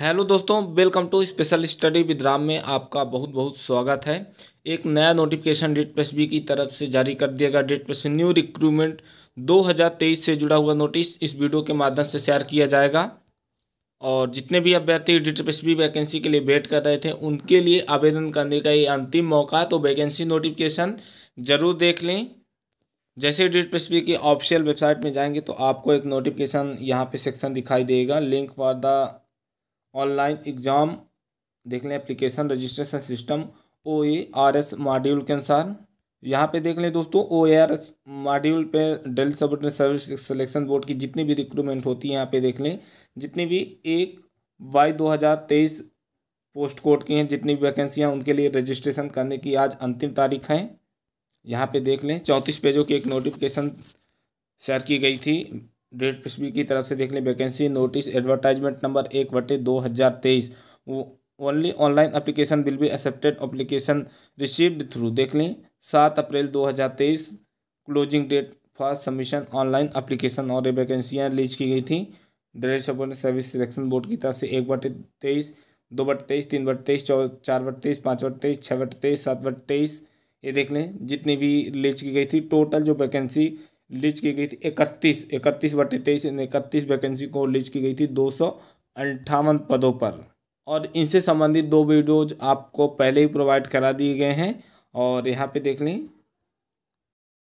hello दोस्तों welcome to special study with Ram में आपका बहुत बहुत स्वागत है एक नया नोटिफिकेशन डेट पेस बी की तरफ से जारी कर दिया गया डेट प्रेस न्यू रिक्रूटमेंट 2023 से जुड़ा हुआ नोटिस इस वीडियो के माध्यम से शेयर किया जाएगा और जितने भी अभ्यर्थी डेट प्रेस बी वैकेंसी के लिए वेट कर रहे थे उनके लिए आवेदन करने का ये अंतिम मौका तो वैकेंसी नोटिफिकेशन ज़रूर देख लें जैसे डेट पेस बी की ऑफिशियल वेबसाइट में जाएंगे तो आपको एक नोटिफिकेशन यहाँ पे सेक्शन दिखाई देगा link for the online exam देख लें application registration system O A R S module के अनुसार यहाँ पे देख लें दोस्तों O A R S module पे Delhi sub service selection board की जितनी भी रिक्रूटमेंट होती है यहाँ पे देख लें जितनी भी एक बाई दो हज़ार तेईस पोस्ट कोड की हैं जितनी भी वैकेंसियाँ उनके लिए रजिस्ट्रेशन करने की आज अंतिम तारीख है यहाँ पे देख लें चौंतीस पेजों की एक नोटिफिकेशन शेयर की गई थी डेट पीसीबी की तरफ से देख लें वैकेंसी नोटिस एडवर्टाइजमेंट नंबर एक बटे दो हज़ार तेईस only online application will be accepted application received through देख लें सात अप्रैल दो हज़ार तेईस closing date for submission online application और ये वैकेंसियाँ रिलीज की गई थी direct support service selection board की तरफ से एक बटे तेईस दो बट तेईस तीन बट तेईस चौ चार बट तेईस पाँच बट तेईस छः बट तेईस सात बट तेईस ये देख लें जितनी भी रिलीज की गई थी टोटल जो वैकेंसी लीज की गई थी इकतीस इकतीस बटे तेईस इन इकतीस वैकेंसी को लीज की गई थी दो सौ अंठावन पदों पर और इनसे संबंधित दो वीडियोज आपको पहले ही प्रोवाइड करा दिए गए हैं और यहाँ पे देख लें